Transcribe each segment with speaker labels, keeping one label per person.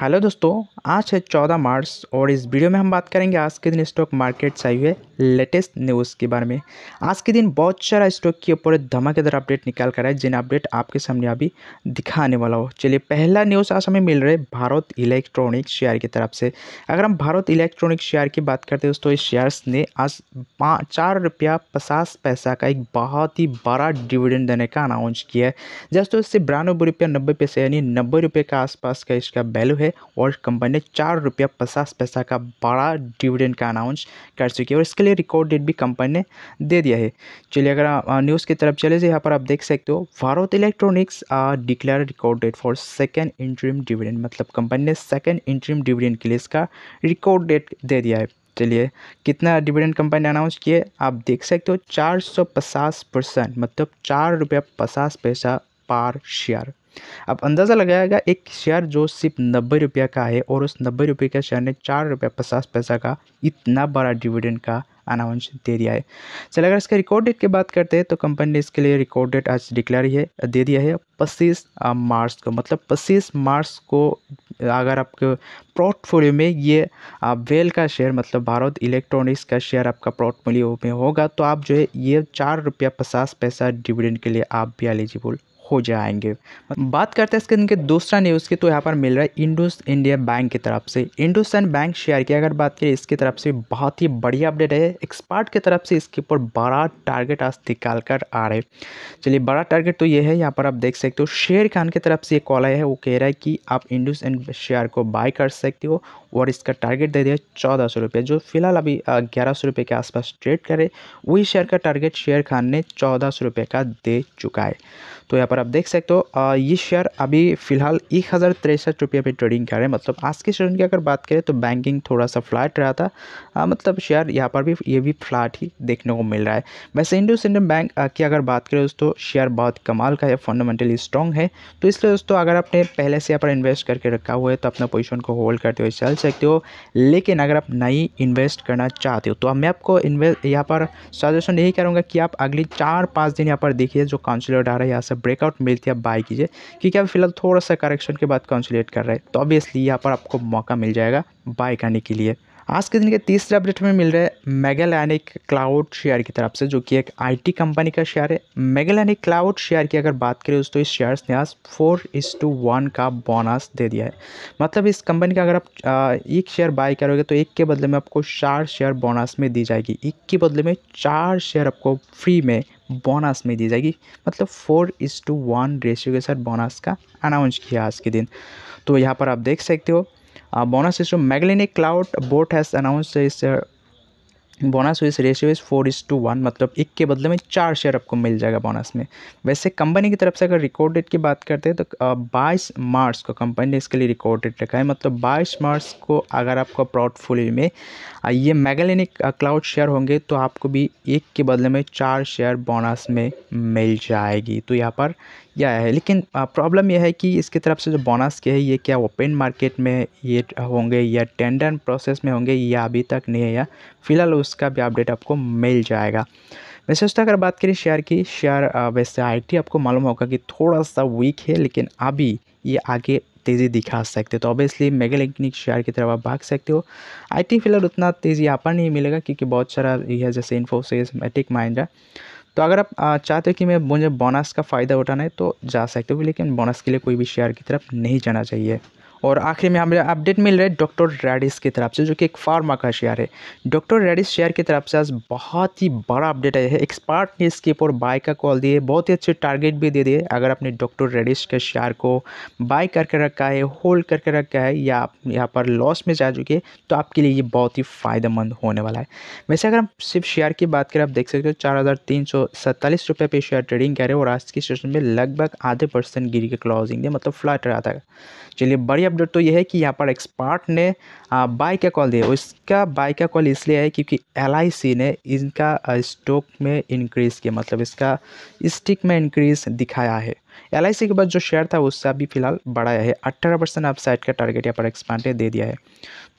Speaker 1: hello दोस्तों आज है चौदह मार्च और इस वीडियो में हम बात करेंगे आज के दिन स्टॉक मार्केट से आई हुए लेटेस्ट न्यूज़ के बारे में आज के दिन बहुत सारा स्टॉक के ऊपर धमाकेदार अपडेट निकाल कर आए जिन अपडेट आपके सामने अभी दिखाने वाला हो चलिए पहला न्यूज़ आज हमें मिल रहा है भारत इलेक्ट्रॉनिक शेयर की तरफ से अगर हम भारत इलेक्ट्रॉनिक शेयर की बात करते हैं दोस्तों इस शेयर्स ने आज पाँच चार रुपया पचास पैसा का एक बहुत ही बड़ा डिविडेंड देने का अनाउंस किया है जैसे इससे बिरानवे रुपया नब्बे पैसे यानी नब्बे रुपये के आसपास का इसका वैल्यू है है और कंपनी ने चार रुपया पचास पैसा का बड़ा डिविडेंड का अनाउंस कर चुकी है और इसके लिए रिकॉर्ड डेट भी कंपनी ने दे दिया है चलिए अगर न्यूज़ की तरफ चले जाए यहाँ पर आप देख सकते हो Bharat electronics declare record date for second interim dividend मतलब कंपनी ने सेकेंड इंट्रीम डिविडेंड के लिए इसका रिकॉर्ड डेट दे दिया है चलिए कितना डिविडेंड कंपनी ने अनाउंस किए आप देख सकते हो चार सौ पचास परसेंट मतलब चार रुपया पचास पैसा पर शेयर अब अंदाज़ा लगाया गया एक शेयर जो सिर्फ नब्बे रुपये का है और उस नब्बे रुपये का शेयर ने चार रुपये पचास पैसा का इतना बड़ा डिविडेंड का अनाउंस दे दिया है चल अगर इसके रिकॉर्ड डेट की बात करते हैं तो कंपनी ने इसके लिए रिकॉर्ड डेट आज डिक्लेयर है दे दिया है पच्चीस मार्च को मतलब पच्चीस मार्च को अगर आपके पोर्टफोलियो में ये वेल का शेयर मतलब भारत इलेक्ट्रॉनिक्स का शेयर आपका पोर्टफोलियो में होगा तो आप जो है ये चार रुपया पचास पैसा डिविडेंड के लिए आप भी एलिजिबल हो जाएंगे बात करते हैं दिन के दूसरा न्यूज़ की तो यहाँ पर मिल रहा है इंडोस इंडिया बैंक की तरफ से एंड बैंक शेयर की अगर बात करें इसकी तरफ से बहुत ही बढ़िया अपडेट है एक्सपर्ट की तरफ से इसके ऊपर बड़ा टारगेट आज निकाल कर आ रहे चलिए बड़ा टारगेट तो ये है यहाँ पर आप देख सकते हो शेर खान की तरफ से ये कॉल आया है वो कह रहा है कि आप इंडोस एंड शेयर को बाय कर सकते हो और इसका टारगेट दे दिया चौदह सौ रुपये जो फिलहाल अभी ग्यारह सौ रुपये के आसपास ट्रेड करे वही शेयर का टारगेट शेयर खान ने चौदह सौ रुपये का दे चुका है तो यहाँ पर आप देख सकते हो ये शेयर अभी फिलहाल एक हज़ार तिरसठ रुपये पर ट्रेडिंग कर रहे हैं मतलब आज के शेयर की अगर बात करें तो बैंकिंग थोड़ा सा फ्लैट रहा था आ, मतलब शेयर यहाँ पर भी ये भी फ्लैट ही देखने को मिल रहा है वैसे इंडोस बैंक की अगर बात करें दोस्तों शेयर बहुत कमाल का है फंडामेंटली स्ट्रॉन्ग है तो इसलिए दोस्तों अगर आपने पहले से यहाँ पर इन्वेस्ट करके रखा हुआ है तो अपना पोजिशन को होल्ड करते हुए सेल सकते हो लेकिन अगर आप नहीं इन्वेस्ट करना चाहते हो तो अब मैं आपको इन्वेस्ट यहाँ पर सजेशन यही करूँगा कि आप अगले चार पाँच दिन यहाँ पर देखिए जो काउंसिलेट आ रहा है यहाँ से ब्रेकआउट मिलती है बाय कीजिए क्योंकि आप फिलहाल थोड़ा सा करेक्शन के बाद काउंसिलेट कर रहे हैं तो ऑब्वियसली यहाँ पर आपको मौका मिल जाएगा बाय करने के लिए आज के दिन के तीसरे अपडेट में मिल रहा है मेगालैनिक क्लाउड शेयर की तरफ से जो कि एक आईटी कंपनी का शेयर है मेगालैनिक क्लाउड शेयर की अगर बात करें दोस्तों इस शेयर्स ने आज फोर इस टू वन का बोनस दे दिया है मतलब इस कंपनी का अगर आप एक शेयर बाय करोगे तो एक के बदले में आपको चार शेयर बोनस में दी जाएगी एक के बदले में चार शेयर आपको फ्री में बोनस में दी जाएगी मतलब four is to one ratio के साथ बोनस का अनाउंस किया आज के दिन तो यहाँ पर आप देख सकते हो Uh, bonus system Magellanic Cloud Boat has announced its uh, bonus is ratio is four is to one मतलब एक के बदले में चार शेयर आपको मिल जाएगा बोनस में वैसे कंपनी की तरफ से अगर रिकॉर्ड डेट की बात करते हैं तो बाईस मार्च को कंपनी ने इसके लिए रिकॉर्ड डेट रखा है मतलब बाईस मार्च को अगर आपको पोर्टफोलियो में ये मैगलिनिक क्लाउड शेयर होंगे तो आपको भी एक के बदले में चार शेयर बोनस में मिल जाएगी तो यहाँ पर यह है लेकिन प्रॉब्लम यह है कि इसकी तरफ से जो बोनस के है ये क्या ओपन मार्केट में ये होंगे या टेंडर प्रोसेस में होंगे या अभी तक नहीं है या फिलहाल उसका भी अपडेट आपको मिल जाएगा वैसे उसका अगर बात करें शेयर की शेयर वैसे आईटी आपको मालूम होगा कि थोड़ा सा वीक है लेकिन अभी ये आगे तेज़ी दिखा सकते हो तो ऑब्वियसली मेगा इलेक्ट्रिक शेयर की तरफ आप भाग सकते हो आईटी फिलहाल उतना तेज़ी यहाँ पर नहीं मिलेगा क्योंकि बहुत सारा यह जैसे इन्फोसिस मेटिक माइंड्रा तो अगर आप चाहते हो कि मैं मुझे बोनस का फ़ायदा उठाना है तो जा सकते हो लेकिन बोनस के लिए कोई भी शेयर की तरफ नहीं जाना चाहिए और आखिर में हमें अपडेट मिल रहा है डॉक्टर रेडिस की तरफ से जो कि एक फार्मा का शेयर है डॉक्टर रेडिस शेयर की तरफ से आज बहुत ही बड़ा अपडेट आया है एक्सपर्ट ने इसके ऊपर बाय का कॉल दिए बहुत ही अच्छे टारगेट भी दे दिए अगर आपने डॉक्टर रेडिस के शेयर को बाय करके रखा है होल्ड करके रखा है या आप यहाँ पर लॉस में जा चुके तो आपके लिए ये बहुत ही फ़ायदेमंद होने वाला है वैसे अगर हम सिर्फ शेयर की बात करें आप देख सकते हो चार हज़ार तीन सौ सत्तालीस पे शेयर ट्रेडिंग कर रहे हैं और आज के सेशन में लगभग आधे परसेंट गिरी के क्लोजिंग दिया मतलब फ्लैट रहा था चलिए बढ़िया अपडेट तो ये है कि यहाँ पर एक्सपर्ट ने बाई का कॉल दिया इसका बाई का कॉल इसलिए है क्योंकि एल ने इनका स्टॉक में इंक्रीज़ किया मतलब इसका स्टिक में इंक्रीज़ दिखाया है एल के बाद जो शेयर था उससे अभी फिलहाल बढ़ाया है अट्ठारह परसेंट अपसाइड का टारगेट यहाँ पर एक्सपांड दे दिया है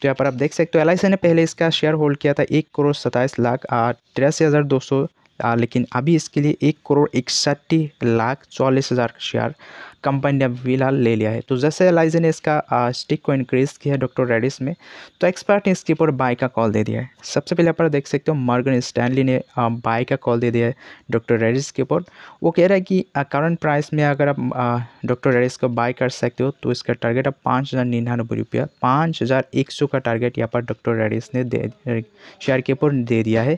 Speaker 1: तो यहाँ पर आप देख सकते हो एल ने पहले इसका शेयर होल्ड किया था एक करोड़ सत्ताईस लाख तिरासी हज़ार दो सौ लेकिन अभी इसके लिए एक करोड़ इकसठ लाख चौलीस हज़ार शेयर कंपनी ने फिलहाल ले लिया है तो जैसे एलाइजे ने इसका स्टिक को इंक्रीज़ किया है डॉक्टर रेडिस में तो एक्सपर्ट ने इसके ऊपर बाय का कॉल दे दिया है सबसे पहले आप देख सकते हो मार्गन स्टैंडली ने बाय का कॉल दे दिया है डॉक्टर रेडिस के ऊपर वो कह रहा है कि करंट प्राइस में अगर आप डॉक्टर रेडिस को बाय कर सकते हो तो इसका टारगेट आप पाँच हज़ार निन्यानबे रुपया पाँच हज़ार एक सौ का टारगेट यहाँ पर डॉक्टर रेडिस ने दे शेयर के ऊपर दे दिया है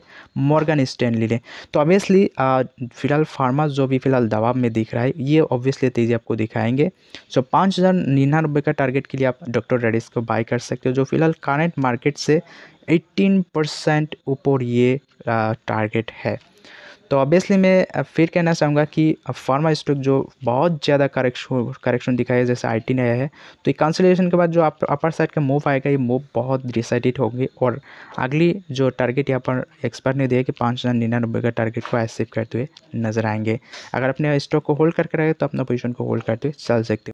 Speaker 1: मॉर्गन स्टैंडली ने तो ऑब्वियसली फिलहाल फार्मा जो भी फिलहाल दबाव में दिख रहा है ये ऑब्वियसली तेज़ी आपको दिखाएंगे सो पाँच हज़ार निन्यानबे का टारगेट के लिए आप डॉक्टर रेडिस को बाय कर सकते हो जो फिलहाल करंट मार्केट से 18 परसेंट ऊपर ये टारगेट है तो ऑब्वियसली मैं फिर कहना चाहूँगा कि फार्मा स्टॉक जो बहुत ज़्यादा करेक्शन करेक्शन दिखाया जैसे आई टी ने आया है तो ये कंसल्टेशन के बाद जो आप अपर साइड का मूव आएगा ये मूव बहुत डिसाइडेड होगी और अगली जो टारगेट यहाँ पर एक्सपर्ट ने दिया कि पाँच हज़ार निन्यानबे का टारगेट को एसेव करते हुए नजर आएंगे अगर अपने स्टॉक को होल्ड करके रहे तो अपना पोजिशन को होल्ड करते हुए चल सकते